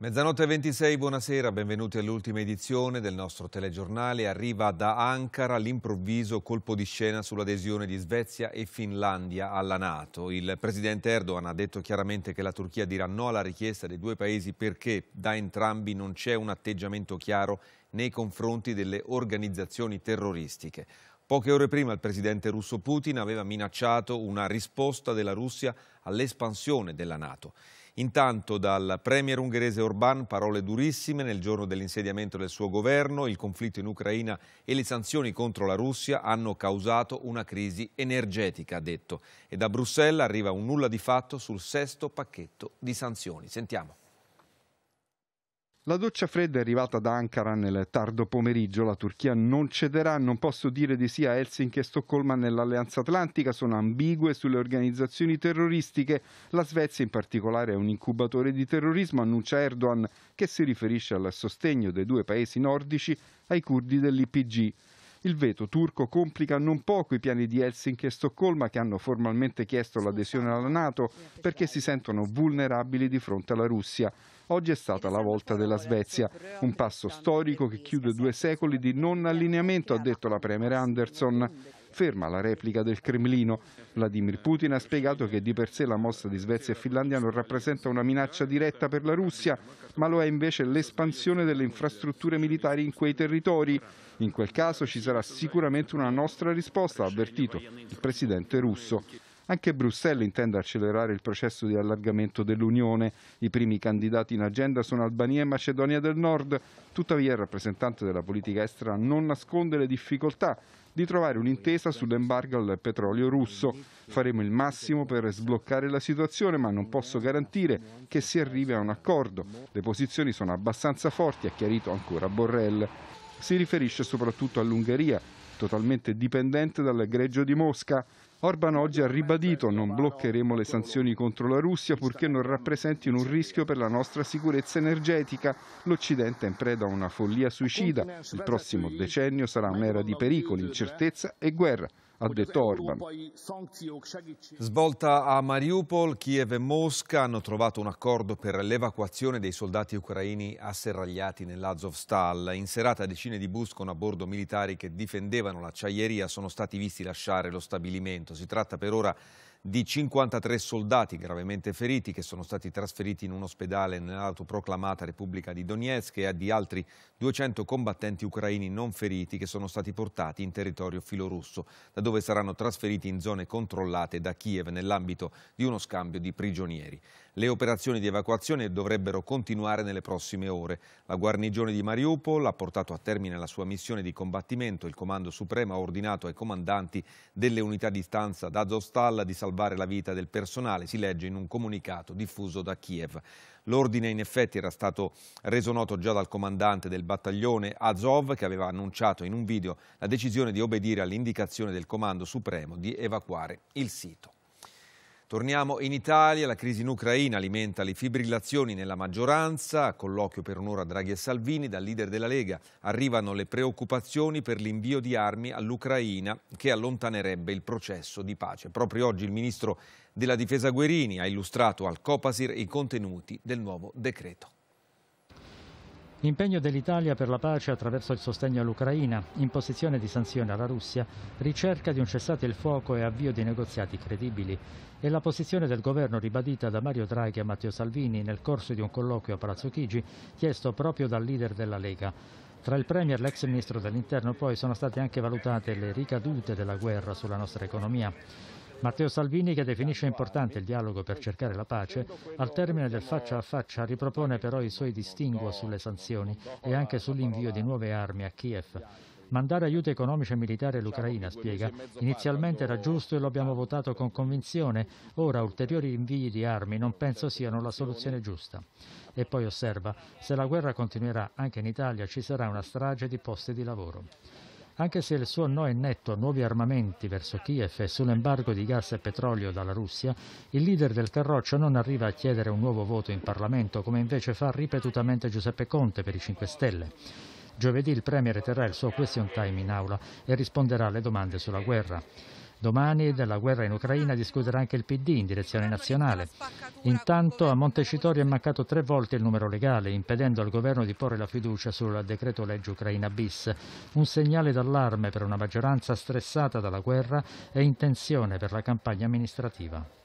Mezzanotte 26, buonasera, benvenuti all'ultima edizione del nostro telegiornale. Arriva da Ankara l'improvviso colpo di scena sull'adesione di Svezia e Finlandia alla Nato. Il presidente Erdogan ha detto chiaramente che la Turchia dirà no alla richiesta dei due paesi perché da entrambi non c'è un atteggiamento chiaro nei confronti delle organizzazioni terroristiche. Poche ore prima il presidente russo Putin aveva minacciato una risposta della Russia all'espansione della Nato. Intanto dal premier ungherese Orbán parole durissime nel giorno dell'insediamento del suo governo, il conflitto in Ucraina e le sanzioni contro la Russia hanno causato una crisi energetica, ha detto. E da Bruxelles arriva un nulla di fatto sul sesto pacchetto di sanzioni. Sentiamo. La doccia fredda è arrivata da Ankara nel tardo pomeriggio, la Turchia non cederà, non posso dire di sì a Helsinki e Stoccolma nell'Alleanza Atlantica, sono ambigue sulle organizzazioni terroristiche, la Svezia in particolare è un incubatore di terrorismo, annuncia Erdogan che si riferisce al sostegno dei due paesi nordici ai curdi dell'IPG. Il veto turco complica non poco i piani di Helsinki e Stoccolma che hanno formalmente chiesto l'adesione alla Nato perché si sentono vulnerabili di fronte alla Russia. Oggi è stata la esatto. volta della Svezia, un passo storico che chiude due secoli di non allineamento, ha detto la Premier Anderson. Ferma la replica del Cremlino. Vladimir Putin ha spiegato che di per sé la mossa di Svezia e Finlandia non rappresenta una minaccia diretta per la Russia, ma lo è invece l'espansione delle infrastrutture militari in quei territori. In quel caso ci sarà sicuramente una nostra risposta, ha avvertito il presidente russo. Anche Bruxelles intende accelerare il processo di allargamento dell'Unione. I primi candidati in agenda sono Albania e Macedonia del Nord. Tuttavia il rappresentante della politica estera non nasconde le difficoltà di trovare un'intesa sull'embargo al petrolio russo. Faremo il massimo per sbloccare la situazione, ma non posso garantire che si arrivi a un accordo. Le posizioni sono abbastanza forti, ha chiarito ancora Borrell. Si riferisce soprattutto all'Ungheria, totalmente dipendente dal greggio di Mosca. Orban oggi ha ribadito non bloccheremo le sanzioni contro la Russia purché non rappresentino un rischio per la nostra sicurezza energetica. L'Occidente è in preda a una follia suicida. Il prossimo decennio sarà un'era di pericoli, incertezza e guerra ha detto Orban. Svolta a Mariupol, Kiev e Mosca hanno trovato un accordo per l'evacuazione dei soldati ucraini asserragliati nell'Azovstal. In serata decine di bus con a bordo militari che difendevano l'acciaieria sono stati visti lasciare lo stabilimento. Si tratta per ora di 53 soldati gravemente feriti che sono stati trasferiti in un ospedale nell'autoproclamata Repubblica di Donetsk e di altri 200 combattenti ucraini non feriti che sono stati portati in territorio filorusso, da dove saranno trasferiti in zone controllate da Kiev nell'ambito di uno scambio di prigionieri. Le operazioni di evacuazione dovrebbero continuare nelle prossime ore. La guarnigione di Mariupol ha portato a termine la sua missione di combattimento. Il Comando Supremo ha ordinato ai comandanti delle unità di stanza da Zostal, di Salvatore, salvare la vita del personale, si legge in un comunicato diffuso da Kiev. L'ordine in effetti era stato reso noto già dal comandante del battaglione Azov che aveva annunciato in un video la decisione di obbedire all'indicazione del comando supremo di evacuare il sito. Torniamo in Italia, la crisi in Ucraina alimenta le fibrillazioni nella maggioranza, colloquio per un'ora Draghi e Salvini, dal leader della Lega arrivano le preoccupazioni per l'invio di armi all'Ucraina che allontanerebbe il processo di pace. Proprio oggi il ministro della difesa Guerini ha illustrato al Copasir i contenuti del nuovo decreto. Impegno dell'Italia per la pace attraverso il sostegno all'Ucraina, imposizione di sanzioni alla Russia, ricerca di un cessate il fuoco e avvio di negoziati credibili è la posizione del governo ribadita da Mario Draghi e Matteo Salvini nel corso di un colloquio a Palazzo Chigi chiesto proprio dal leader della Lega. Tra il Premier e l'ex Ministro dell'Interno poi sono state anche valutate le ricadute della guerra sulla nostra economia. Matteo Salvini, che definisce importante il dialogo per cercare la pace, al termine del faccia a faccia ripropone però i suoi distinguo sulle sanzioni e anche sull'invio di nuove armi a Kiev. Mandare aiuto economico e militare all'Ucraina, spiega, inizialmente era giusto e lo abbiamo votato con convinzione, ora ulteriori invii di armi non penso siano la soluzione giusta. E poi osserva, se la guerra continuerà anche in Italia ci sarà una strage di posti di lavoro. Anche se il suo no è netto a nuovi armamenti verso Kiev e sull'embargo di gas e petrolio dalla Russia, il leader del Carroccio non arriva a chiedere un nuovo voto in Parlamento, come invece fa ripetutamente Giuseppe Conte per i 5 Stelle. Giovedì il Premier terrà il suo question time in aula e risponderà alle domande sulla guerra. Domani della guerra in Ucraina discuterà anche il PD in direzione nazionale. Intanto a Montecitorio è mancato tre volte il numero legale, impedendo al governo di porre la fiducia sul decreto legge Ucraina bis. Un segnale d'allarme per una maggioranza stressata dalla guerra e in tensione per la campagna amministrativa.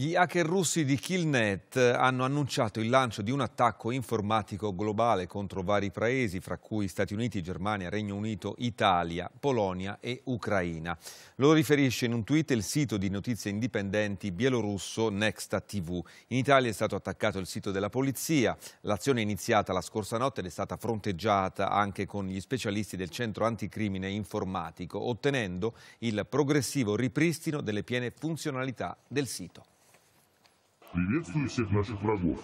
Gli hacker russi di Killnet hanno annunciato il lancio di un attacco informatico globale contro vari paesi, fra cui Stati Uniti, Germania, Regno Unito, Italia, Polonia e Ucraina. Lo riferisce in un tweet il sito di notizie indipendenti bielorusso Nexta TV. In Italia è stato attaccato il sito della polizia. L'azione è iniziata la scorsa notte ed è stata fronteggiata anche con gli specialisti del Centro Anticrimine Informatico, ottenendo il progressivo ripristino delle piene funzionalità del sito. Приветствую всех наших врагов.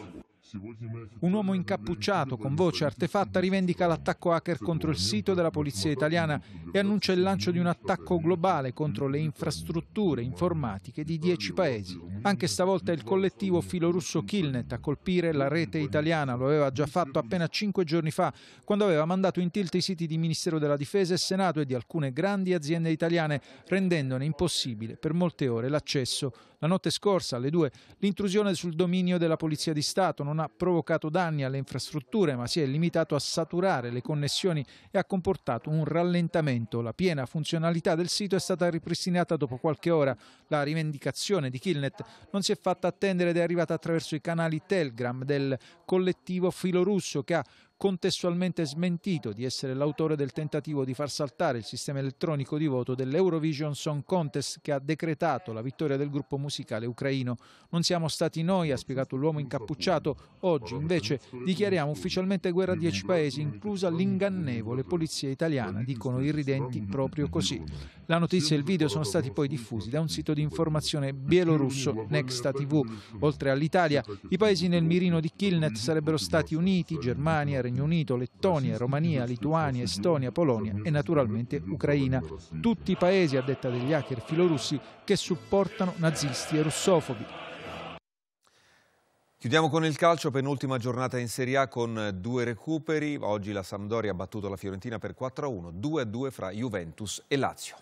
Un uomo incappucciato con voce artefatta rivendica l'attacco hacker contro il sito della polizia italiana e annuncia il lancio di un attacco globale contro le infrastrutture informatiche di dieci paesi. Anche stavolta è il collettivo filorusso Killnet a colpire la rete italiana, lo aveva già fatto appena cinque giorni fa, quando aveva mandato in tilt i siti di Ministero della Difesa e Senato e di alcune grandi aziende italiane, rendendone impossibile per molte ore l'accesso. La notte scorsa, alle due, l'intrusione sul dominio della Polizia di Stato non ha ha provocato danni alle infrastrutture ma si è limitato a saturare le connessioni e ha comportato un rallentamento. La piena funzionalità del sito è stata ripristinata dopo qualche ora. La rivendicazione di Killnet non si è fatta attendere ed è arrivata attraverso i canali Telegram del collettivo filorusso che ha contestualmente smentito di essere l'autore del tentativo di far saltare il sistema elettronico di voto dell'Eurovision Song Contest che ha decretato la vittoria del gruppo musicale ucraino. Non siamo stati noi, ha spiegato l'uomo incappucciato, oggi invece dichiariamo ufficialmente guerra a dieci paesi, inclusa l'ingannevole polizia italiana, dicono i ridenti proprio così. La notizia e il video sono stati poi diffusi da un sito di informazione bielorusso Nexta TV. Oltre all'Italia, i paesi nel mirino di Kilnet sarebbero Stati Uniti, Germania, Regno Regno Unito, Lettonia, Romania, Lituania, Estonia, Polonia e naturalmente Ucraina. Tutti paesi, a detta degli hacker filorussi, che supportano nazisti e russofobi. Chiudiamo con il calcio, penultima giornata in Serie A con due recuperi. Oggi la Sampdoria ha battuto la Fiorentina per 4-1, 2-2 fra Juventus e Lazio.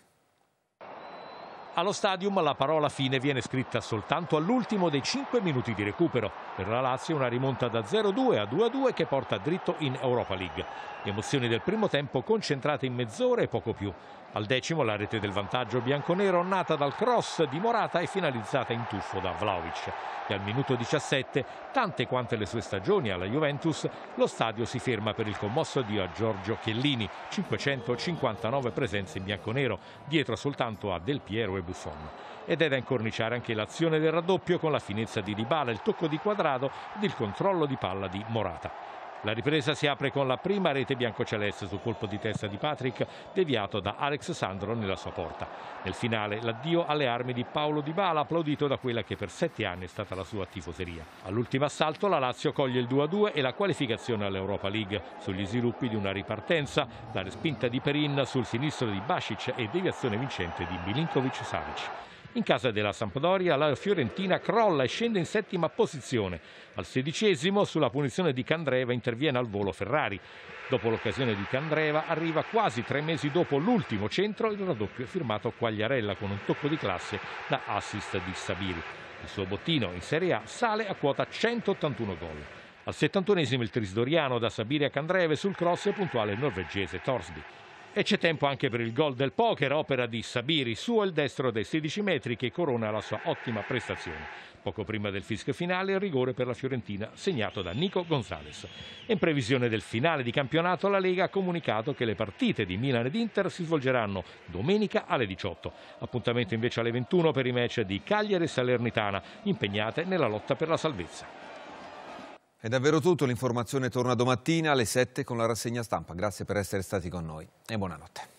Allo stadium la parola fine viene scritta soltanto all'ultimo dei 5 minuti di recupero. Per la Lazio una rimonta da 0-2 a 2-2 che porta dritto in Europa League. Le emozioni del primo tempo concentrate in mezz'ora e poco più. Al decimo la rete del vantaggio bianconero nata dal cross di Morata e finalizzata in tuffo da Vlaovic. E al minuto 17, tante quante le sue stagioni alla Juventus, lo stadio si ferma per il commosso addio a Giorgio Chiellini, 559 presenze in bianconero, dietro soltanto a Del Piero e Buffon. Ed è da incorniciare anche l'azione del raddoppio con la finezza di Dybala, il tocco di Quadrado ed il controllo di palla di Morata. La ripresa si apre con la prima rete biancoceleste sul colpo di testa di Patrick, deviato da Alex Sandro nella sua porta. Nel finale l'addio alle armi di Paolo Di Bala, applaudito da quella che per sette anni è stata la sua tifoseria. All'ultimo assalto la Lazio coglie il 2-2 e la qualificazione all'Europa League sugli sviluppi di una ripartenza, la respinta di Perin sul sinistro di Basic e deviazione vincente di Milinkovic-Savic. In casa della Sampdoria la Fiorentina crolla e scende in settima posizione. Al sedicesimo sulla punizione di Candreva interviene al volo Ferrari. Dopo l'occasione di Candreva arriva quasi tre mesi dopo l'ultimo centro il raddoppio firmato Quagliarella con un tocco di classe da assist di Sabiri. Il suo bottino in Serie A sale a quota 181 gol. Al settantunesimo il Trisdoriano da Sabiri a Candreve sul cross è puntuale norvegese Torsby. E c'è tempo anche per il gol del poker, opera di Sabiri, suo il destro dei 16 metri che corona la sua ottima prestazione. Poco prima del fischio finale, il rigore per la Fiorentina segnato da Nico Gonzalez. In previsione del finale di campionato, la Lega ha comunicato che le partite di Milan ed Inter si svolgeranno domenica alle 18. Appuntamento invece alle 21 per i match di Cagliari e Salernitana, impegnate nella lotta per la salvezza. È davvero tutto, l'informazione torna domattina alle 7 con la rassegna stampa. Grazie per essere stati con noi e buonanotte.